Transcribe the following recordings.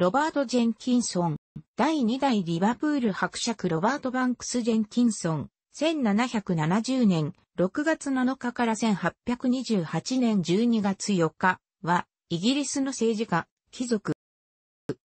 ロバート・ジェンキンソン、第2代リバプール伯爵ロバート・バンクス・ジェンキンソン、1770年6月7日から1828年12月4日は、イギリスの政治家、貴族、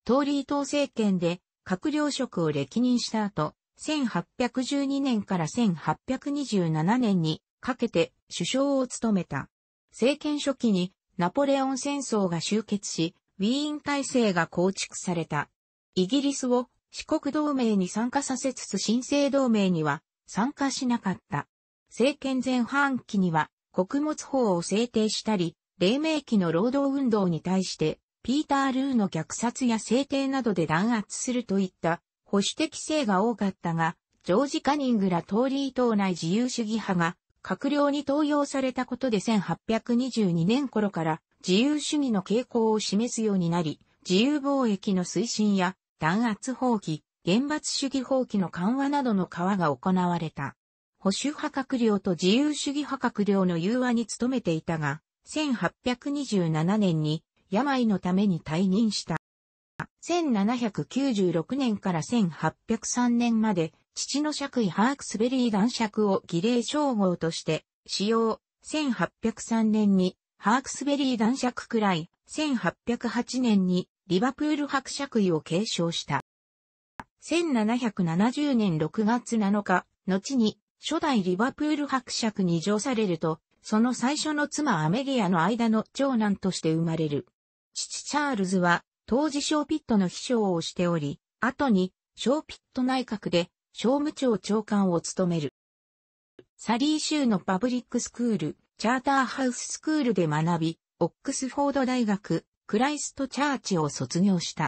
トーリー党政権で閣僚職を歴任した後、1812年から1827年にかけて首相を務めた。政権初期にナポレオン戦争が終結し、ウィーン体制が構築された。イギリスを四国同盟に参加させつつ新生同盟には参加しなかった。政権前半期には穀物法を制定したり、黎明期の労働運動に対してピーター・ルーの虐殺や制定などで弾圧するといった保守的性が多かったが、ジョージ・カニングらトーリー党内自由主義派が閣僚に登用されたことで1822年頃から自由主義の傾向を示すようになり、自由貿易の推進や弾圧放棄、原発主義放棄の緩和などの緩和が行われた。保守派閣僚と自由主義派閣僚の融和に努めていたが、1827年に病のために退任した。1796年から1803年まで、父の爵位ハークスベリー男爵を儀礼称号として使用。1803年にハークスベリー男爵くらい、1808年にリバプール伯爵位を継承した。1770年6月7日、後に初代リバプール伯爵に上されると、その最初の妻アメリアの間の長男として生まれる。父チャールズは、当時ショーピットの秘書をしており、後にショーピット内閣で商務庁長官を務める。サリー州のパブリックスクール、チャーターハウススクールで学び、オックスフォード大学、クライストチャーチを卒業した。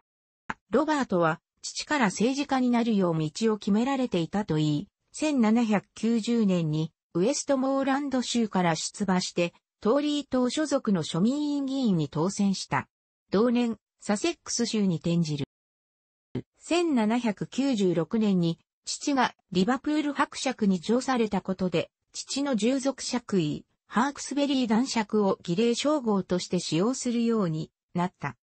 ロバートは、父から政治家になるよう道を決められていたといい、1790年にウエストモーランド州から出馬して、トーリー党所属の庶民院議員に当選した。同年、サセックス州に転じる。1796年に、父がリバプール伯爵に上されたことで、父の従属爵位、ハークスベリー男爵を儀礼称号として使用するようになった。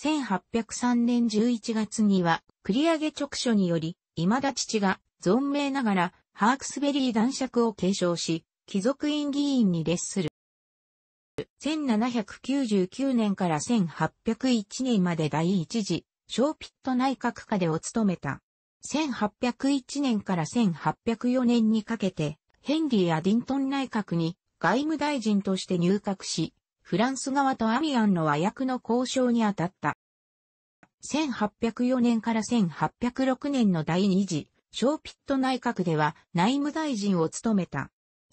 1803年11月には繰り上げ直書により、未だ父が存命ながらハークスベリー男爵を継承し、貴族院議員に列する。1799年から1801年まで第一次、ショーピット内閣下でを務めた。1801年から1804年にかけて、ヘンリー・アディントン内閣に外務大臣として入閣し、フランス側とアミアンの和訳の交渉に当たった。1804年から1806年の第二次、ショーピット内閣では内務大臣を務めた。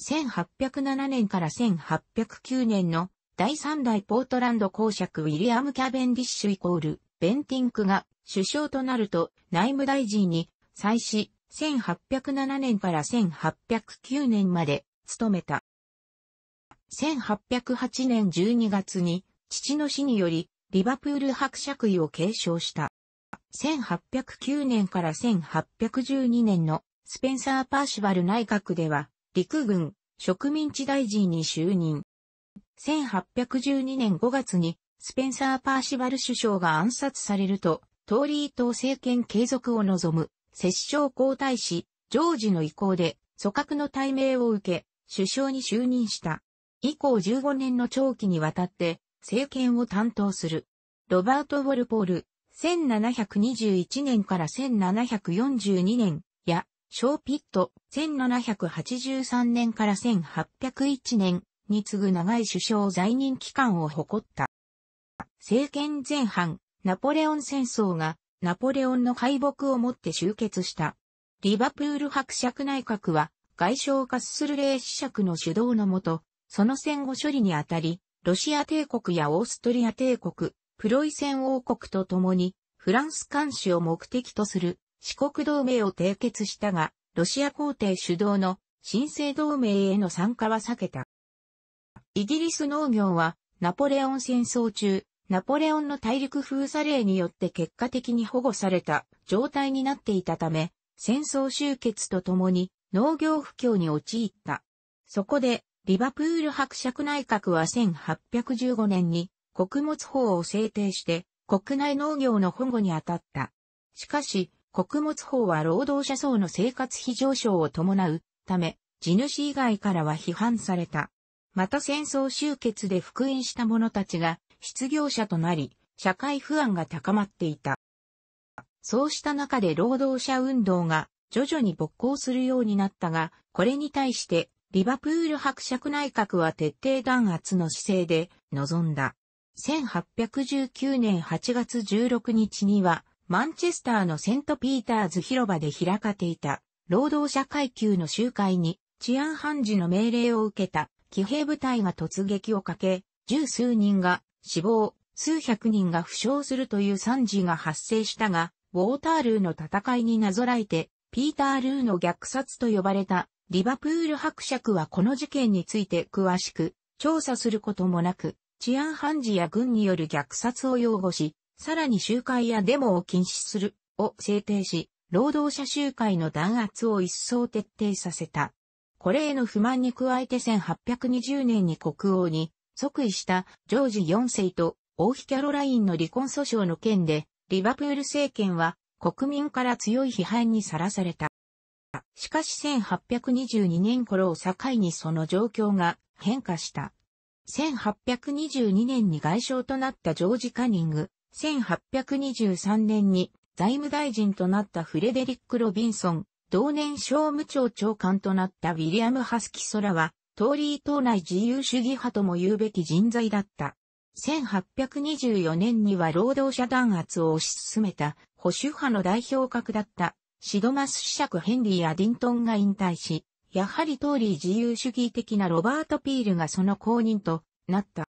1807年から1809年の第三代ポートランド公爵ウィリアム・キャベンディッシュイコール、ベンティンクが首相となると内務大臣に再始、1807年から1809年まで務めた。1808年12月に父の死によりリバプール伯爵位を継承した。1809年から1812年のスペンサー・パーシバル内閣では陸軍植民地大臣に就任。1812年5月にスペンサー・パーシバル首相が暗殺されると、トーリー党政権継続を望む、摂政皇太子、ジョージの意向で、組閣の対面を受け、首相に就任した。以降15年の長期にわたって政権を担当する。ロバート・ウォルポール、1721年から1742年、や、ショーピット、1783年から1801年に次ぐ長い首相在任期間を誇った。政権前半、ナポレオン戦争がナポレオンの敗北をもって終結した。リバプール伯爵内閣は外相スする霊子爵の主導のもと、その戦後処理にあたり、ロシア帝国やオーストリア帝国、プロイセン王国と共に、フランス監視を目的とする四国同盟を締結したが、ロシア皇帝主導の新生同盟への参加は避けた。イギリス農業は、ナポレオン戦争中、ナポレオンの大陸封鎖令によって結果的に保護された状態になっていたため、戦争終結とともに農業不況に陥った。そこでリバプール伯爵内閣は1815年に穀物法を制定して国内農業の保護に当たった。しかし、穀物法は労働者層の生活費上昇を伴うため、地主以外からは批判された。また戦争終結で復員した者たちが失業者となり、社会不安が高まっていた。そうした中で労働者運動が徐々に勃興するようになったが、これに対してリバプール伯爵内閣は徹底弾圧の姿勢で臨んだ。1819年8月16日には、マンチェスターのセントピーターズ広場で開かれていた、労働者階級の集会に、治安判事の命令を受けた、騎兵部隊が突撃をかけ、十数人が死亡、数百人が負傷するという惨事が発生したが、ウォータールーの戦いになぞらえて、ピータールーの虐殺と呼ばれたリバプール伯爵はこの事件について詳しく調査することもなく、治安判事や軍による虐殺を擁護し、さらに集会やデモを禁止するを制定し、労働者集会の弾圧を一層徹底させた。これへの不満に加えて1820年に国王に即位したジョージ4世と王妃キャロラインの離婚訴訟の件で、リバプール政権は国民から強い批判にさらされた。しかし1822年頃を境にその状況が変化した。1822年に外相となったジョージ・カニング、1823年に財務大臣となったフレデリック・ロビンソン、同年商務庁長官となったウィリアム・ハスキソラは、トーリー党内自由主義派とも言うべき人材だった。1824年には労働者弾圧を推し進めた保守派の代表格だったシドマス子爵ヘンリー・アディントンが引退し、やはり通り自由主義的なロバート・ピールがその後任となった。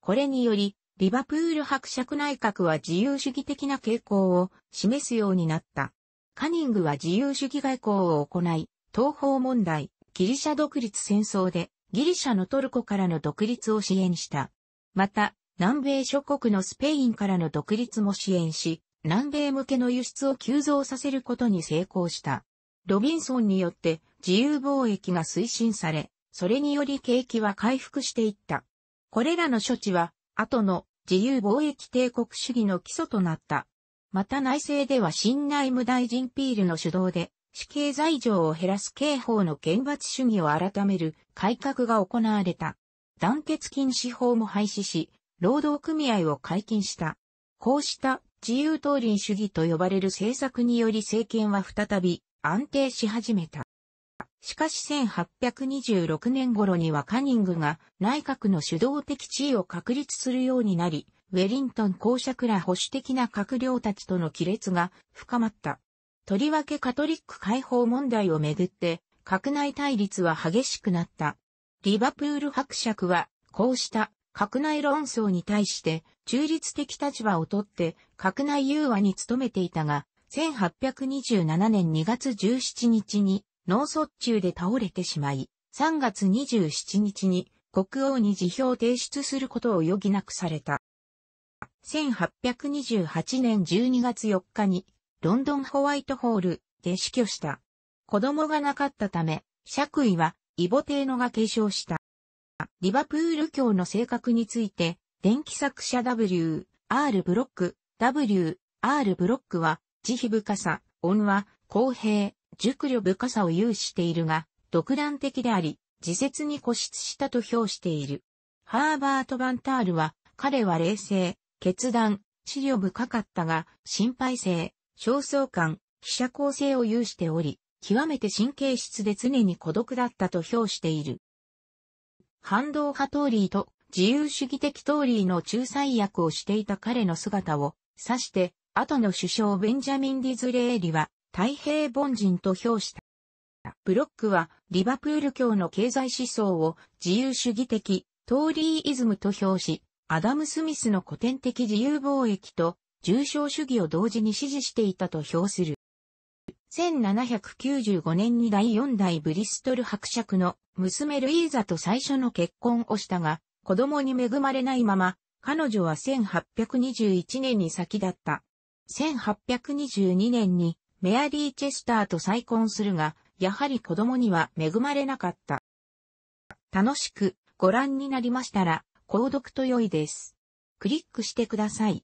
これにより、リバプール伯爵内閣は自由主義的な傾向を示すようになった。カニングは自由主義外交を行い、東方問題、ギリシャ独立戦争でギリシャのトルコからの独立を支援した。また、南米諸国のスペインからの独立も支援し、南米向けの輸出を急増させることに成功した。ロビンソンによって自由貿易が推進され、それにより景気は回復していった。これらの処置は、後の自由貿易帝国主義の基礎となった。また内政では新内務大臣ピールの主導で、死刑罪状を減らす刑法の厳罰主義を改める改革が行われた。団結禁止法も廃止し、労働組合を解禁した。こうした自由党り主義と呼ばれる政策により政権は再び安定し始めた。しかし1826年頃にはカニングが内閣の主導的地位を確立するようになり、ウェリントン公爵ら保守的な閣僚たちとの亀裂が深まった。とりわけカトリック解放問題をめぐって、閣内対立は激しくなった。リバプール伯爵は、こうした閣内論争に対して中立的立場をとって閣内融和に努めていたが、1827年2月17日に脳卒中で倒れてしまい、3月27日に国王に辞表を提出することを余儀なくされた。1828年12月4日にロンドンホワイトホールで死去した。子供がなかったため、爵位はイボテーノが継承した。リバプール教の性格について、電気作者 W、R ブロック、W、R ブロックは、慈悲深さ、恩は、公平、熟慮深さを有しているが、独断的であり、自説に固執したと評している。ハーバート・バンタールは、彼は冷静、決断、治療深かったが、心配性、焦燥感、記者構成を有しており、極めて神経質で常に孤独だったと評している。反動派トーリーと自由主義的トーリーの仲裁役をしていた彼の姿を指して、後の首相ベンジャミン・ディズレーリは太平凡人と評した。ブロックはリバプール教の経済思想を自由主義的トーリーイズムと評し、アダム・スミスの古典的自由貿易と重商主義を同時に支持していたと評する。1795年に第4代ブリストル伯爵の娘ルイーザと最初の結婚をしたが、子供に恵まれないまま、彼女は1821年に先だった。1822年にメアリー・チェスターと再婚するが、やはり子供には恵まれなかった。楽しくご覧になりましたら、購読と良いです。クリックしてください。